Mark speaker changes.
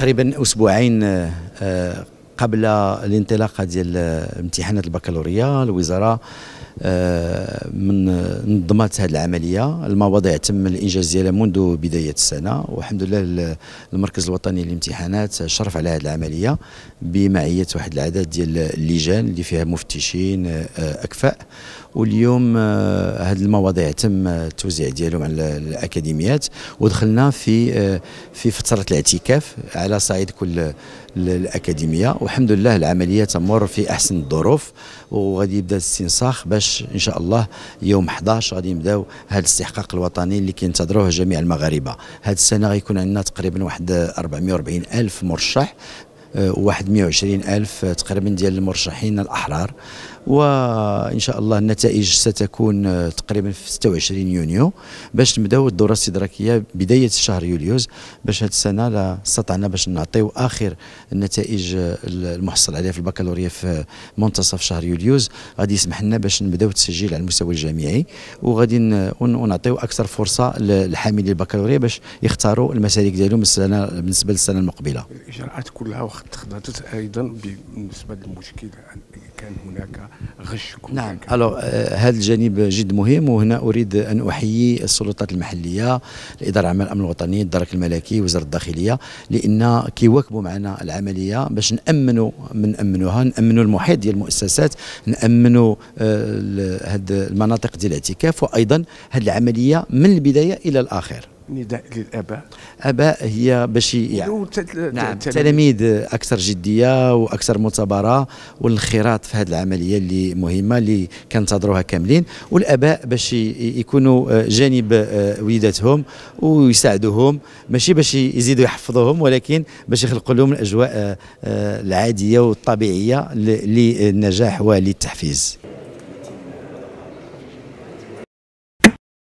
Speaker 1: تقريبا اسبوعين آه، آه، قبل الانطلاقه ديال امتحانات البكالوريا الوزاره من نظمت هذه العمليه المواضيع تم الانجاز ديالها منذ بدايه السنه والحمد لله المركز الوطني للامتحانات شرف على هذه العمليه بمعيه واحد العدد ديال اللجان اللي فيها مفتشين آه، اكفاء واليوم آه، هذه المواضيع تم التوزيع ديالهم على الاكاديميات ودخلنا في آه، في فتره الاعتكاف على صعيد كل الاكاديميه والحمد لله العمليه تمر في احسن الظروف وغادي يبدا الاستنساخ باش باش ان شاء الله يوم 11 غادي نبداو هذا الاستحقاق الوطني اللي كينتظروه جميع المغاربه هذه السنه غيكون عندنا تقريبا واحد 440 الف مرشح وواحد 120 ألف تقريبا ديال المرشحين الأحرار وإن شاء الله النتائج ستكون آه، تقريبا في 26 يونيو باش نبداو الدورة الاستدراكية بداية شهر يوليوز باش هاد السنة لا استطعنا باش نعطيو آخر النتائج آه، المحصل عليها في البكالوريا في منتصف شهر يوليوز غادي يسمح لنا باش نبداو التسجيل على المستوى الجامعي وغادي ونعطيو أكثر فرصة للحاملين البكالوريا باش يختاروا المسالك ديالهم بالنسبة للسنة المقبلة الإجراءات كلها تخضعت ايضا بالنسبه للمشكل كان هناك غش نعم الو euh, هذا الجانب جد مهم وهنا اريد ان احيي السلطات المحليه الاداره العامه للامن الوطني الدرك الملكي وزاره الداخليه لان كيواكبوا معنا العمليه باش نامنوا من نامنوها نامنوا المحيط ديال المؤسسات نامنوا هذه آه، المناطق ديال الاعتكاف وايضا هذه العمليه من البدايه الى الاخر نداء للاباء اباء هي باش يعني نعم تلاميذ اكثر جديه واكثر مثابره والانخراط في هذه العمليه اللي مهمه اللي كنتظروها كاملين والاباء باش يكونوا آه، جانب آه، وليداتهم ويساعدوهم ماشي باش يزيدوا يحفظوهم ولكن باش يخلقوا لهم الاجواء آه، العاديه والطبيعيه للنجاح وللتحفيز